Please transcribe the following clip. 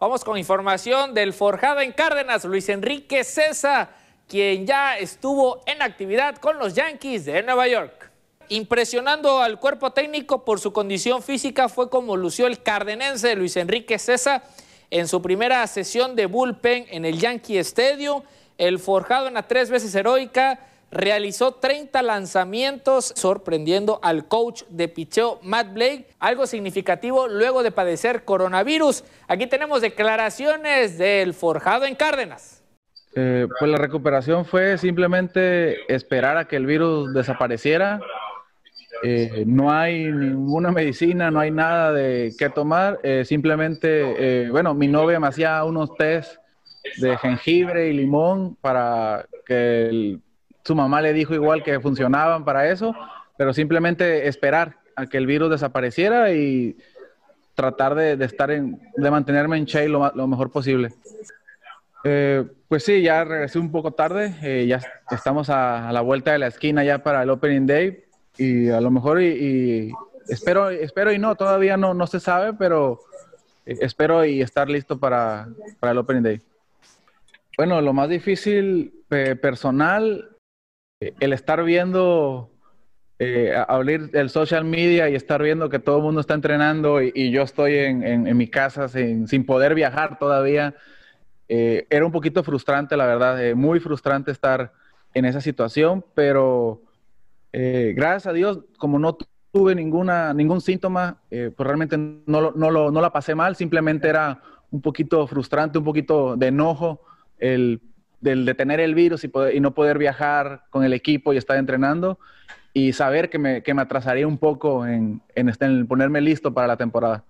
Vamos con información del forjado en Cárdenas, Luis Enrique César, quien ya estuvo en actividad con los Yankees de Nueva York. Impresionando al cuerpo técnico por su condición física fue como lució el cardenense Luis Enrique César en su primera sesión de bullpen en el Yankee Stadium. El forjado en la tres veces heroica realizó 30 lanzamientos sorprendiendo al coach de picheo Matt Blake, algo significativo luego de padecer coronavirus. Aquí tenemos declaraciones del forjado en Cárdenas. Eh, pues la recuperación fue simplemente esperar a que el virus desapareciera. Eh, no hay ninguna medicina, no hay nada de qué tomar. Eh, simplemente, bueno, mi novia me hacía unos test de jengibre y limón para que el su mamá le dijo igual que funcionaban para eso, pero simplemente esperar a que el virus desapareciera y tratar de, estar en, de mantenerme en shape lo, mejor posible. Eh, pues sí, ya regresé un poco tarde, eh, ya estamos a, la vuelta de la esquina ya para el Opening Day y a lo mejor y, espero, espero y no, todavía no, no se sabe, pero eh, espero y estar listo para, el Opening Day. Bueno, lo más difícil personal eh, el estar viendo, eh, abrir el social media y estar viendo que todo el mundo está entrenando y, yo estoy en, mi casa sin, poder viajar todavía, eh, era un poquito frustrante, la verdad, muy frustrante estar en esa situación, pero gracias a Dios, como no tuve ninguna, ningún síntoma, pues realmente no, no la pasé mal, simplemente era un poquito frustrante, un poquito de enojo el del detener el virus y, no poder viajar con el equipo y estar entrenando y saber que me, atrasaría un poco este, en ponerme listo para la temporada.